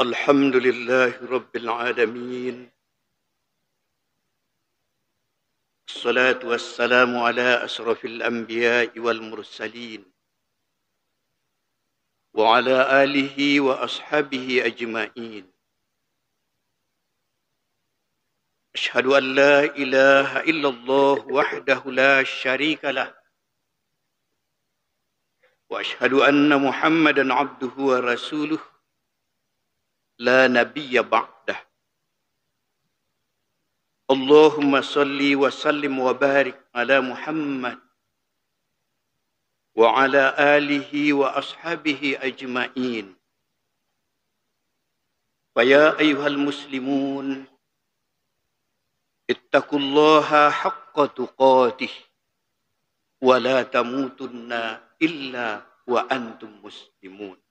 الحمد لله رب العالمين الصلاة والسلام على أشرف الأنبياء والمرسلين وعلى آله وأصحابه أجمعين أشهد أن لا إله إلا الله وحده لا شريك له وأشهد أن محمدا عبده ورسوله لا نبي بعده اللهم صل وسلم وبارك على محمد وعلى آله وأصحابه أجمعين فيا أيها المسلمون اتقوا الله حق تقاته ولا تموتن إلا وأنتم مسلمون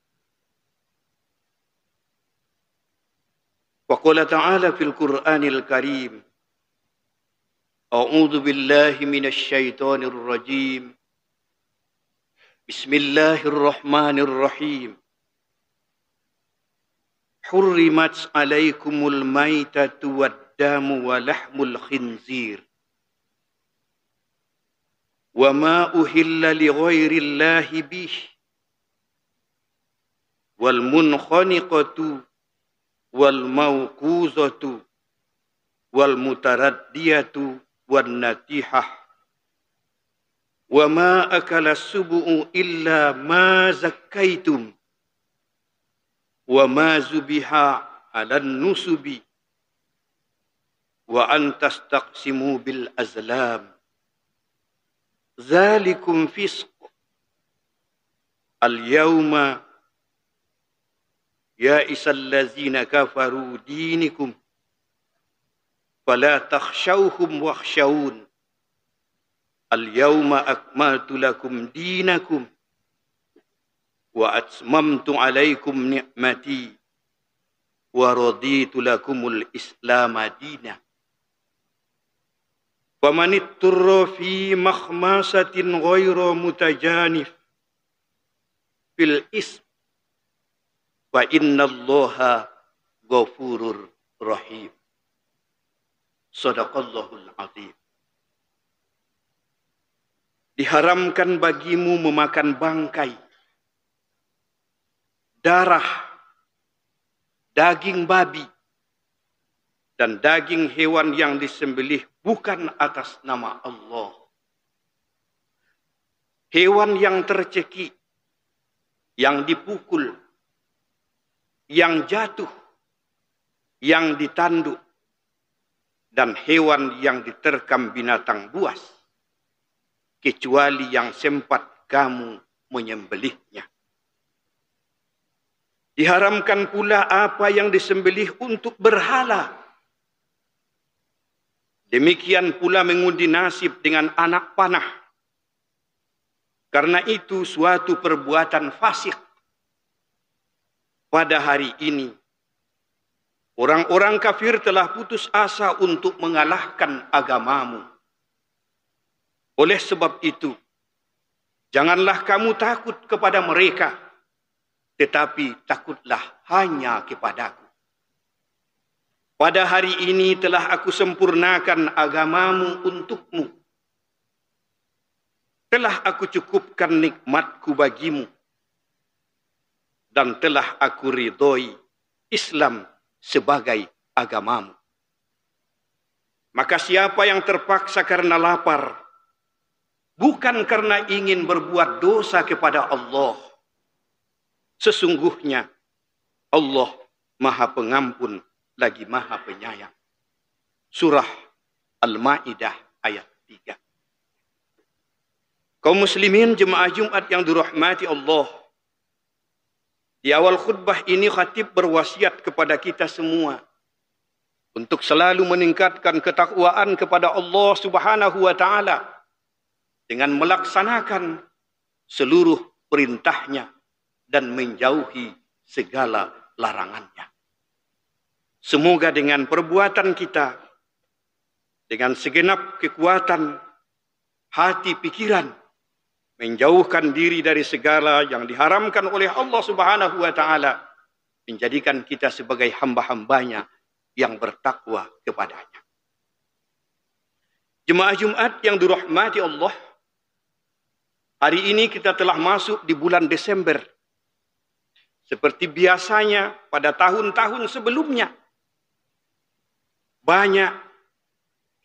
وقال تعالى في القرآن الكريم أعوذ بالله من الشيطان الرجيم بسم الله الرحمن الرحيم حرمت عليكم الميتة والدم ولحم الخنزير وما أهل لغير الله به والمنخنقة والموقوزة والمتردية والنتيحة وما أكل السبع إلا ما زكيتم وما زبح على النسب وأن تستقسموا بالأزلام ذلكم فسق اليوم يائس الذين كفروا دينكم فلا تخشوهم واخشون اليوم أكملت لكم دينكم وأتممت عليكم نعمتي ورضيت لكم الإسلام دينا فمن اضطر في مخماسة غير متجانف في الإسم Wa innallaha ghafurur rahim. Sadaqallahul azim. Diharamkan bagimu memakan bangkai, darah, daging babi, dan daging hewan yang disembelih bukan atas nama Allah. Hewan yang tercekik, yang dipukul, yang jatuh, yang ditanduk, dan hewan yang diterkam binatang buas, kecuali yang sempat kamu menyembelihnya. Diharamkan pula apa yang disembelih untuk berhala. Demikian pula mengundi nasib dengan anak panah. Karena itu suatu perbuatan fasik pada hari ini orang-orang kafir telah putus asa untuk mengalahkan agamamu. Oleh sebab itu, janganlah kamu takut kepada mereka, tetapi takutlah hanya kepadaku. Pada hari ini telah aku sempurnakan agamamu untukmu. Telah aku cukupkan nikmatku bagimu. dan telah aku ridhoi Islam sebagai agamamu. Maka siapa yang terpaksa karena lapar, bukan karena ingin berbuat dosa kepada Allah. Sesungguhnya Allah maha pengampun lagi maha penyayang. Surah Al-Ma'idah ayat 3. Kaum muslimin jemaah Jumat yang dirahmati Allah. Di awal khutbah ini khatib berwasiat kepada kita semua untuk selalu meningkatkan ketakwaan kepada Allah Subhanahu wa taala dengan melaksanakan seluruh perintahnya dan menjauhi segala larangannya. Semoga dengan perbuatan kita dengan segenap kekuatan hati pikiran menjauhkan diri dari segala yang diharamkan oleh Allah Subhanahu wa taala menjadikan kita sebagai hamba-hambanya yang bertakwa kepadanya. Jemaah Jumat yang dirahmati Allah, hari ini kita telah masuk di bulan Desember. Seperti biasanya pada tahun-tahun sebelumnya, banyak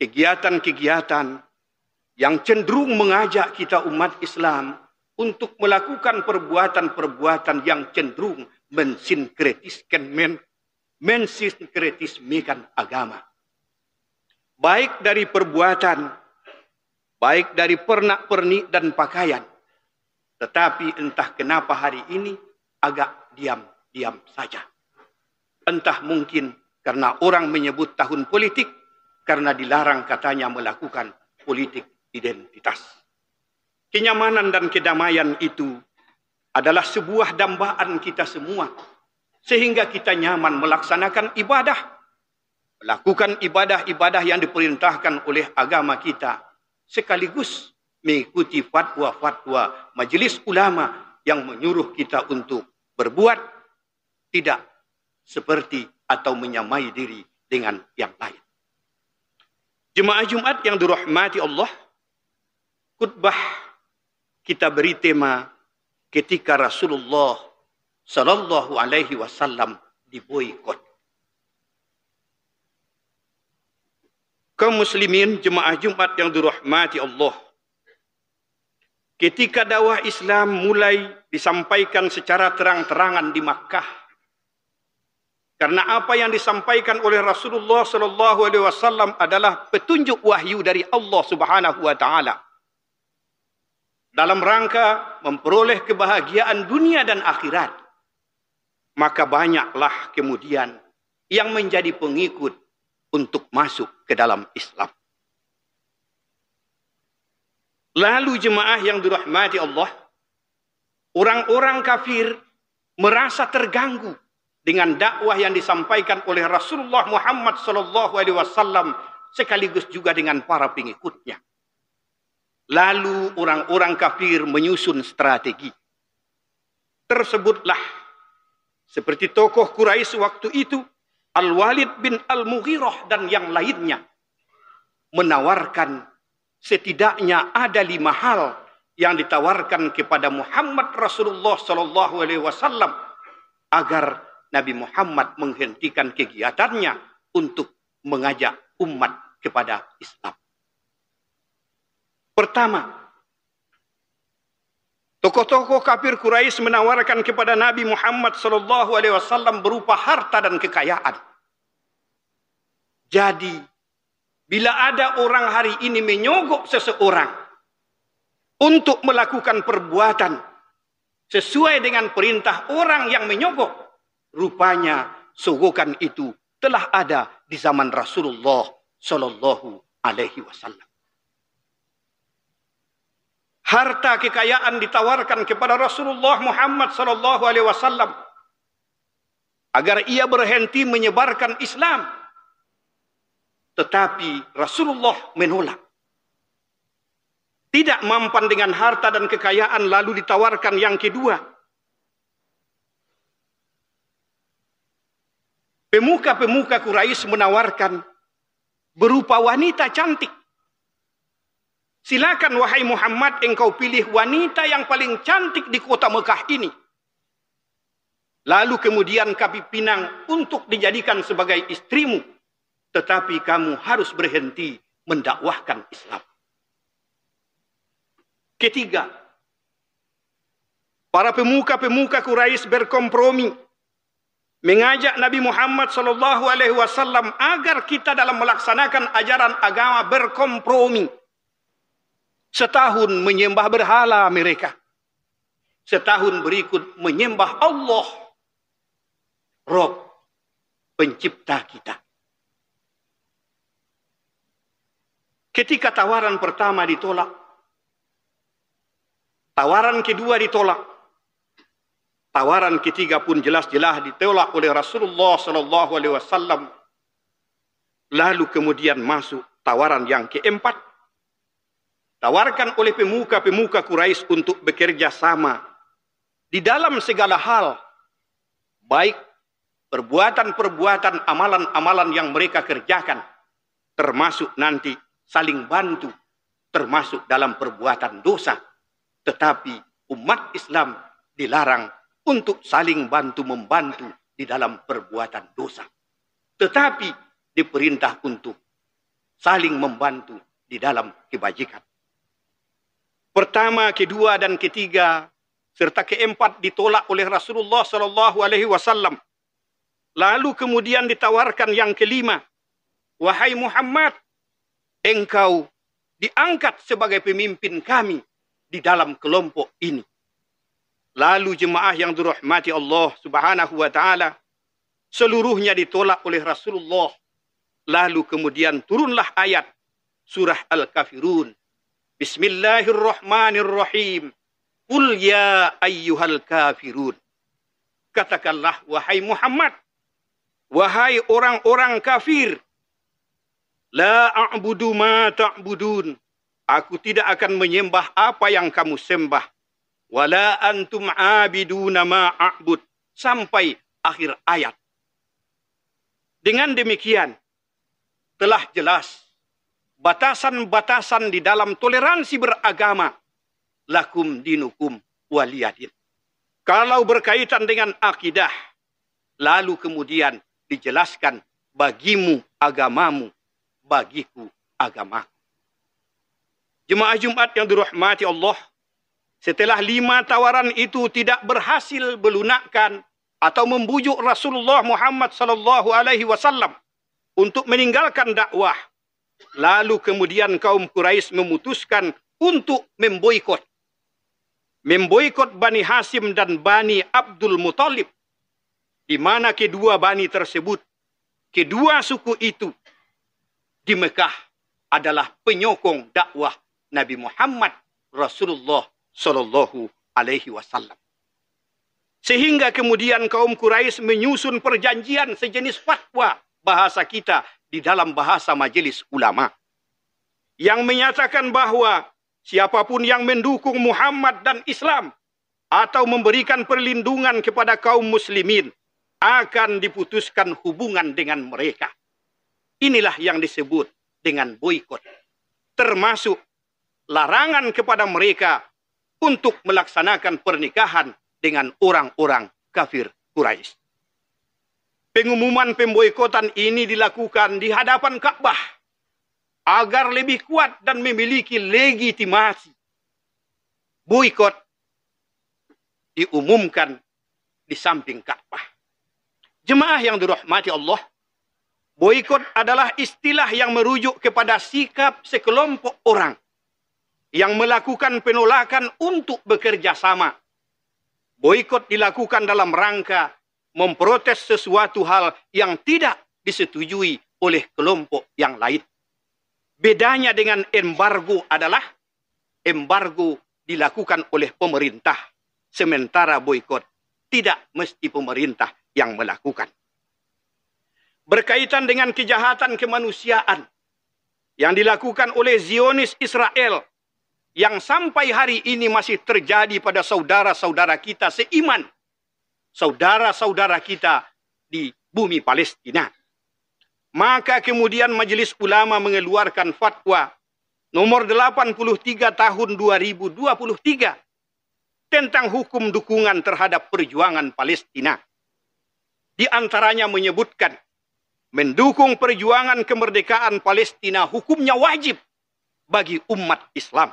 kegiatan-kegiatan yang cenderung mengajak kita umat Islam untuk melakukan perbuatan-perbuatan yang cenderung mensinkretiskan men, mensinkretismikan agama. Baik dari perbuatan, baik dari pernak-pernik dan pakaian. Tetapi entah kenapa hari ini agak diam-diam saja. Entah mungkin karena orang menyebut tahun politik, karena dilarang katanya melakukan politik identitas. Kenyamanan dan kedamaian itu adalah sebuah dambaan kita semua. Sehingga kita nyaman melaksanakan ibadah. Melakukan ibadah-ibadah yang diperintahkan oleh agama kita. Sekaligus mengikuti fatwa-fatwa majelis ulama yang menyuruh kita untuk berbuat tidak seperti atau menyamai diri dengan yang lain. Jemaah Jumat yang dirahmati Allah khutbah kita beri tema ketika Rasulullah sallallahu alaihi wasallam diboikot. Kaum muslimin jemaah Jumat yang dirahmati Allah. Ketika dakwah Islam mulai disampaikan secara terang-terangan di Makkah. Karena apa yang disampaikan oleh Rasulullah sallallahu alaihi wasallam adalah petunjuk wahyu dari Allah Subhanahu wa taala. dalam rangka memperoleh kebahagiaan dunia dan akhirat, maka banyaklah kemudian yang menjadi pengikut untuk masuk ke dalam Islam. Lalu jemaah yang dirahmati Allah, orang-orang kafir merasa terganggu dengan dakwah yang disampaikan oleh Rasulullah Muhammad SAW sekaligus juga dengan para pengikutnya. Lalu orang-orang kafir menyusun strategi. Tersebutlah seperti tokoh Quraisy waktu itu Al-Walid bin Al-Mughirah dan yang lainnya menawarkan setidaknya ada lima hal yang ditawarkan kepada Muhammad Rasulullah Shallallahu Alaihi Wasallam agar Nabi Muhammad menghentikan kegiatannya untuk mengajak umat kepada Islam. Pertama, tokoh-tokoh kafir Quraisy menawarkan kepada Nabi Muhammad SAW alaihi wasallam berupa harta dan kekayaan. Jadi, bila ada orang hari ini menyogok seseorang untuk melakukan perbuatan sesuai dengan perintah orang yang menyogok, rupanya sogokan itu telah ada di zaman Rasulullah sallallahu alaihi wasallam harta kekayaan ditawarkan kepada Rasulullah Muhammad sallallahu alaihi wasallam agar ia berhenti menyebarkan Islam. Tetapi Rasulullah menolak. Tidak mampan dengan harta dan kekayaan lalu ditawarkan yang kedua. Pemuka-pemuka Quraisy menawarkan berupa wanita cantik Silakan wahai Muhammad engkau pilih wanita yang paling cantik di kota Mekah ini. Lalu kemudian kami pinang untuk dijadikan sebagai istrimu. Tetapi kamu harus berhenti mendakwahkan Islam. Ketiga, para pemuka-pemuka Quraisy berkompromi mengajak Nabi Muhammad sallallahu alaihi wasallam agar kita dalam melaksanakan ajaran agama berkompromi. Setahun menyembah berhala mereka. Setahun berikut menyembah Allah. Rob, pencipta kita. Ketika tawaran pertama ditolak. Tawaran kedua ditolak. Tawaran ketiga pun jelas-jelas ditolak oleh Rasulullah Sallallahu Alaihi Wasallam. Lalu kemudian masuk tawaran yang keempat. Tawarkan oleh pemuka-pemuka Quraisy untuk bekerja sama di dalam segala hal, baik perbuatan-perbuatan amalan-amalan yang mereka kerjakan, termasuk nanti saling bantu, termasuk dalam perbuatan dosa. Tetapi umat Islam dilarang untuk saling bantu membantu di dalam perbuatan dosa. Tetapi diperintah untuk saling membantu di dalam kebajikan pertama, kedua dan ketiga serta keempat ditolak oleh Rasulullah sallallahu alaihi wasallam. Lalu kemudian ditawarkan yang kelima, wahai Muhammad, engkau diangkat sebagai pemimpin kami di dalam kelompok ini. Lalu jemaah yang dirahmati Allah Subhanahu wa taala seluruhnya ditolak oleh Rasulullah. Lalu kemudian turunlah ayat surah Al-Kafirun Bismillahirrahmanirrahim. Qul ya ayyuhal kafirun. Katakanlah wahai Muhammad. Wahai orang-orang kafir. La a'budu ma ta'budun. Aku tidak akan menyembah apa yang kamu sembah. Wala antum abiduna ma a'bud. Sampai akhir ayat. Dengan demikian, telah jelas batasan-batasan di dalam toleransi beragama. Lakum dinukum waliyadin. Kalau berkaitan dengan akidah, lalu kemudian dijelaskan bagimu agamamu, bagiku agamaku. Jemaah Jumat yang dirahmati Allah, setelah lima tawaran itu tidak berhasil melunakkan atau membujuk Rasulullah Muhammad sallallahu alaihi wasallam untuk meninggalkan dakwah Lalu kemudian kaum Quraisy memutuskan untuk memboikot. Memboikot Bani Hasim dan Bani Abdul Muthalib. Di mana kedua Bani tersebut, kedua suku itu di Mekah adalah penyokong dakwah Nabi Muhammad Rasulullah Shallallahu Alaihi Wasallam. Sehingga kemudian kaum Quraisy menyusun perjanjian sejenis fatwa bahasa kita di dalam bahasa majelis ulama yang menyatakan bahwa siapapun yang mendukung Muhammad dan Islam atau memberikan perlindungan kepada kaum muslimin akan diputuskan hubungan dengan mereka. Inilah yang disebut dengan boykot. Termasuk larangan kepada mereka untuk melaksanakan pernikahan dengan orang-orang kafir Quraisy pengumuman pemboikotan ini dilakukan di hadapan Ka'bah agar lebih kuat dan memiliki legitimasi. Boikot diumumkan di samping Ka'bah. Jemaah yang dirahmati Allah, boikot adalah istilah yang merujuk kepada sikap sekelompok orang yang melakukan penolakan untuk bekerja sama. Boikot dilakukan dalam rangka memprotes sesuatu hal yang tidak disetujui oleh kelompok yang lain. Bedanya dengan embargo adalah embargo dilakukan oleh pemerintah, sementara boykot tidak mesti pemerintah yang melakukan. Berkaitan dengan kejahatan kemanusiaan yang dilakukan oleh Zionis Israel yang sampai hari ini masih terjadi pada saudara-saudara kita seiman saudara-saudara kita di bumi Palestina. Maka kemudian Majelis Ulama mengeluarkan fatwa nomor 83 tahun 2023 tentang hukum dukungan terhadap perjuangan Palestina. Di antaranya menyebutkan mendukung perjuangan kemerdekaan Palestina hukumnya wajib bagi umat Islam.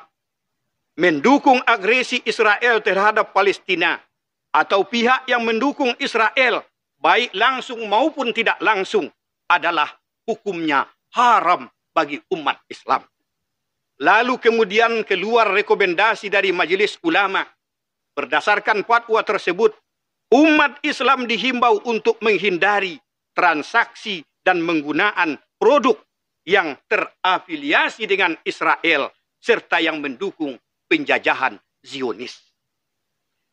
Mendukung agresi Israel terhadap Palestina atau pihak yang mendukung Israel baik langsung maupun tidak langsung adalah hukumnya haram bagi umat Islam. Lalu kemudian keluar rekomendasi dari majelis ulama berdasarkan fatwa tersebut umat Islam dihimbau untuk menghindari transaksi dan penggunaan produk yang terafiliasi dengan Israel serta yang mendukung penjajahan Zionis.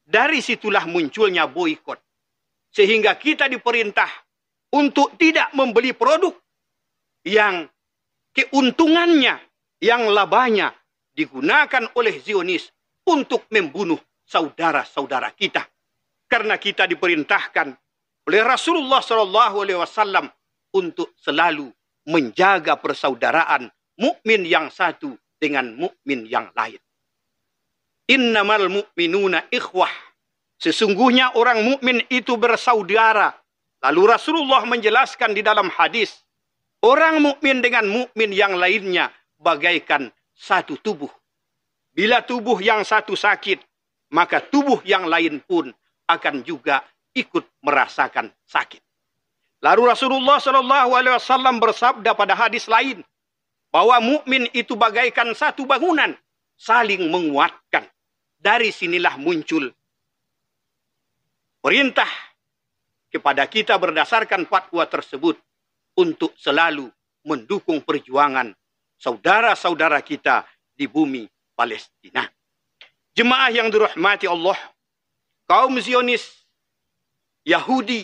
Dari situlah munculnya boikot, Sehingga kita diperintah untuk tidak membeli produk yang keuntungannya, yang labanya digunakan oleh Zionis untuk membunuh saudara-saudara kita. Karena kita diperintahkan oleh Rasulullah Shallallahu Alaihi Wasallam untuk selalu menjaga persaudaraan mukmin yang satu dengan mukmin yang lain innamal mu'minuna ikhwah. Sesungguhnya orang mukmin itu bersaudara. Lalu Rasulullah menjelaskan di dalam hadis, orang mukmin dengan mukmin yang lainnya bagaikan satu tubuh. Bila tubuh yang satu sakit, maka tubuh yang lain pun akan juga ikut merasakan sakit. Lalu Rasulullah Shallallahu Alaihi Wasallam bersabda pada hadis lain bahwa mukmin itu bagaikan satu bangunan saling menguatkan. Dari sinilah muncul perintah kepada kita berdasarkan fatwa tersebut untuk selalu mendukung perjuangan saudara-saudara kita di bumi Palestina. Jemaah yang dirahmati Allah, kaum Zionis, Yahudi,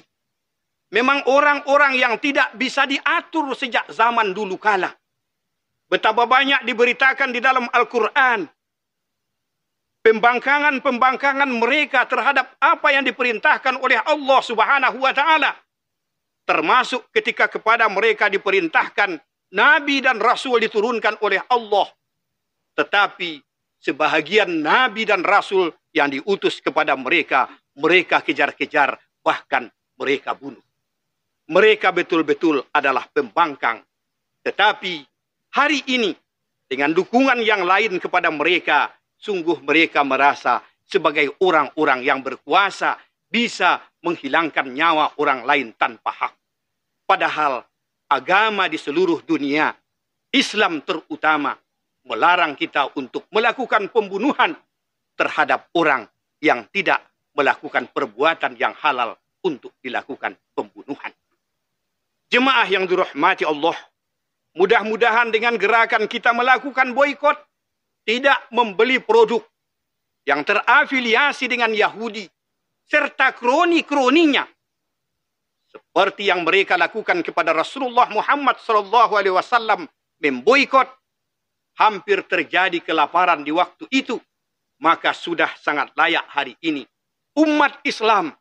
memang orang-orang yang tidak bisa diatur sejak zaman dulu kala. Betapa banyak diberitakan di dalam Al-Quran. Pembangkangan-pembangkangan mereka terhadap apa yang diperintahkan oleh Allah subhanahu wa ta'ala. Termasuk ketika kepada mereka diperintahkan Nabi dan Rasul diturunkan oleh Allah. Tetapi sebahagian Nabi dan Rasul yang diutus kepada mereka, mereka kejar-kejar, bahkan mereka bunuh. Mereka betul-betul adalah pembangkang. Tetapi hari ini dengan dukungan yang lain kepada mereka, sungguh mereka merasa sebagai orang-orang yang berkuasa bisa menghilangkan nyawa orang lain tanpa hak. Padahal agama di seluruh dunia, Islam terutama, melarang kita untuk melakukan pembunuhan terhadap orang yang tidak melakukan perbuatan yang halal untuk dilakukan pembunuhan. Jemaah yang dirahmati Allah Mudah-mudahan dengan gerakan kita melakukan boykot, tidak membeli produk yang terafiliasi dengan Yahudi, serta kroni-kroninya, seperti yang mereka lakukan kepada Rasulullah Muhammad SAW, memboikot, hampir terjadi kelaparan di waktu itu, maka sudah sangat layak hari ini. Umat Islam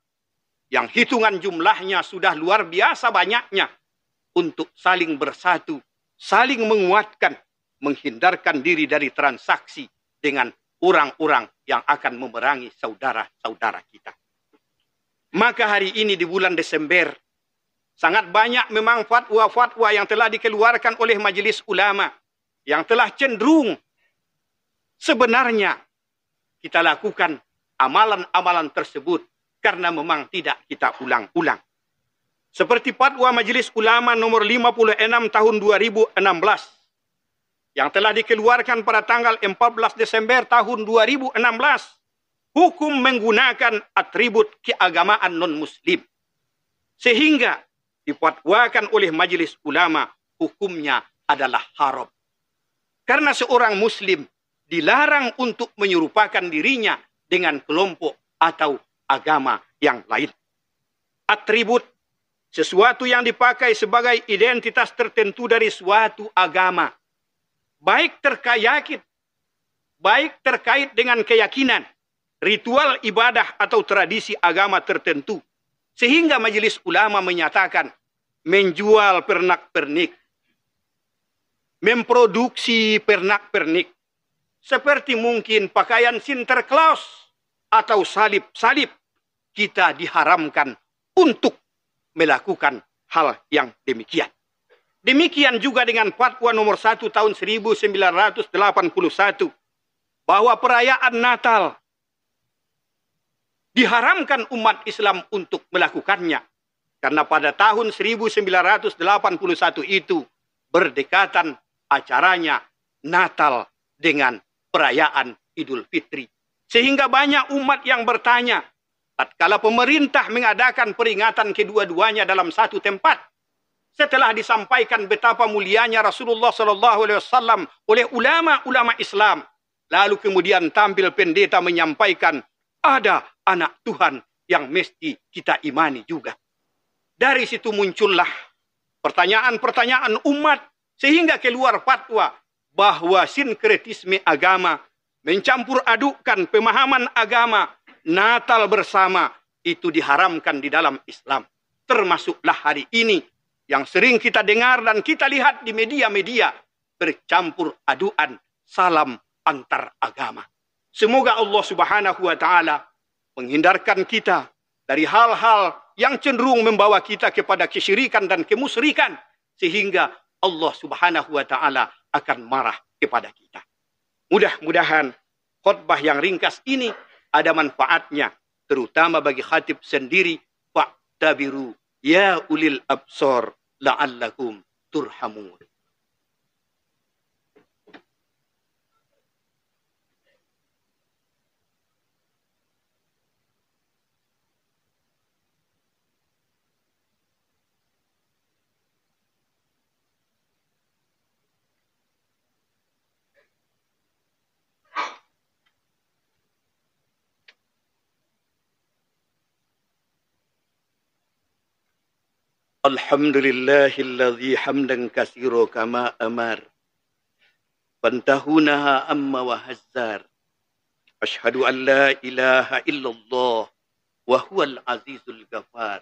yang hitungan jumlahnya sudah luar biasa banyaknya untuk saling bersatu saling menguatkan, menghindarkan diri dari transaksi dengan orang-orang yang akan memerangi saudara-saudara kita. Maka hari ini di bulan Desember, sangat banyak memang fatwa-fatwa yang telah dikeluarkan oleh majelis ulama yang telah cenderung sebenarnya kita lakukan amalan-amalan tersebut karena memang tidak kita ulang-ulang. Seperti Fatwa Majelis Ulama nomor 56 tahun 2016 yang telah dikeluarkan pada tanggal 14 Desember tahun 2016 hukum menggunakan atribut keagamaan non-muslim. Sehingga dipatwakan oleh majelis ulama hukumnya adalah haram. Karena seorang muslim dilarang untuk menyerupakan dirinya dengan kelompok atau agama yang lain. Atribut sesuatu yang dipakai sebagai identitas tertentu dari suatu agama. Baik terkait baik terkait dengan keyakinan, ritual ibadah atau tradisi agama tertentu. Sehingga majelis ulama menyatakan menjual pernak-pernik, memproduksi pernak-pernik. Seperti mungkin pakaian Sinterklaas atau salib-salib kita diharamkan untuk melakukan hal yang demikian. Demikian juga dengan fatwa nomor 1 tahun 1981 bahwa perayaan Natal diharamkan umat Islam untuk melakukannya karena pada tahun 1981 itu berdekatan acaranya Natal dengan perayaan Idul Fitri. Sehingga banyak umat yang bertanya, Tatkala pemerintah mengadakan peringatan kedua-duanya dalam satu tempat, setelah disampaikan betapa mulianya Rasulullah Shallallahu Alaihi Wasallam oleh ulama-ulama Islam, lalu kemudian tampil pendeta menyampaikan ada anak Tuhan yang mesti kita imani juga. Dari situ muncullah pertanyaan-pertanyaan umat sehingga keluar fatwa bahwa sinkretisme agama mencampur adukkan pemahaman agama Natal bersama itu diharamkan di dalam Islam. Termasuklah hari ini yang sering kita dengar dan kita lihat di media-media bercampur aduan salam antar agama. Semoga Allah Subhanahu wa taala menghindarkan kita dari hal-hal yang cenderung membawa kita kepada kesyirikan dan kemusyrikan sehingga Allah Subhanahu wa taala akan marah kepada kita. Mudah-mudahan khotbah yang ringkas ini ada manfaatnya terutama bagi khatib sendiri Pak Tabiru ya ulil absor la'allakum turhamun Alhamdulillahilladzi hamdan kasiro kama amar. Fantahunaha amma wa hazzar. Ashhadu an la ilaha illallah wa huwal azizul ghafar.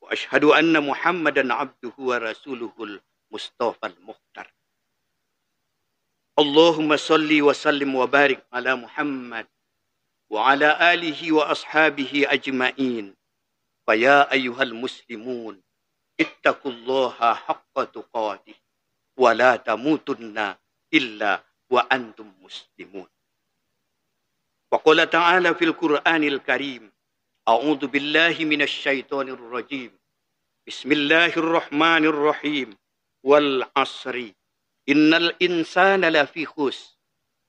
Wa ashhadu anna muhammadan abduhu wa rasuluhul mustafa al Allahumma salli wa sallim wa barik ala Muhammad wa ala alihi wa ashabihi ajma'in. Faya ayyuhal muslimun. اتقوا الله حق تقاته ولا تموتن إلا وأنتم مسلمون وقال تعالى في القرآن الكريم أعوذ بالله من الشيطان الرجيم بسم الله الرحمن الرحيم والعصر إن الإنسان لفي خسر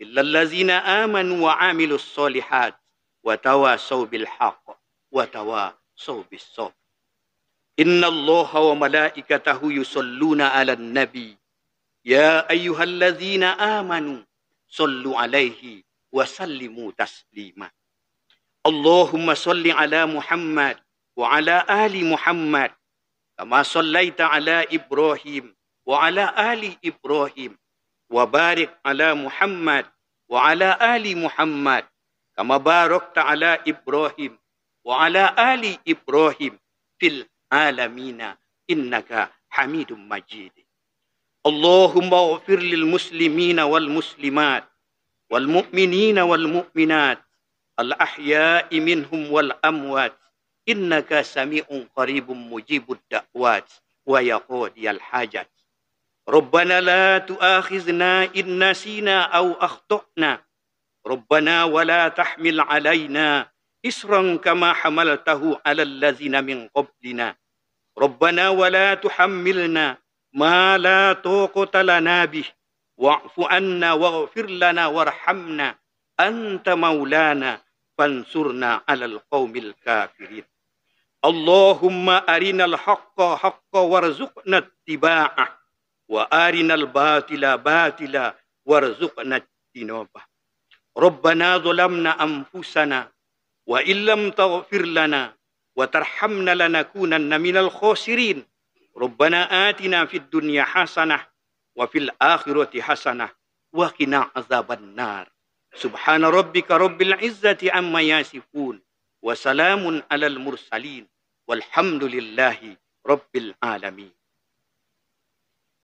إلا الذين آمنوا وعملوا الصالحات وتواصوا بالحق وتواصوا بالصبر Inna Allah wa malaikatahu yusalluna ala nabi. Ya ayyuhalladzina amanu. Sallu alaihi wa sallimu taslima. Allahumma salli ala Muhammad wa ala ali Muhammad. Kama sallaita ala Ibrahim wa ala ali Ibrahim. Wa barik ala Muhammad wa ala ali Muhammad. Kama barakta ala Ibrahim wa ala ali Ibrahim. Fil العالمين إنك حميد مجيد اللهم اغفر للمسلمين والمسلمات والمؤمنين والمؤمنات الأحياء منهم والأموات إنك سميع قريب مجيب الدعوات ويقضي الحاجات ربنا لا تؤاخذنا إن نسينا أو أخطأنا ربنا ولا تحمل علينا إسرا كما حملته على الذين من قبلنا ربنا ولا تحملنا ما لا طاقة لنا به واعف عنا واغفر لنا وارحمنا أنت مولانا فانصرنا على القوم الكافرين اللهم أرنا الحق حقا وارزقنا اتباعه وأرنا الباطل باطلا وارزقنا اجتنابه ربنا ظلمنا أنفسنا وإن لم تغفر لنا وترحمنا لنكونن من الخاسرين ربنا آتنا في الدنيا حسنة وفي الآخرة حسنة وقنا عذاب النار سبحان ربك رب العزة عما يصفون وسلام على المرسلين والحمد لله رب العالمين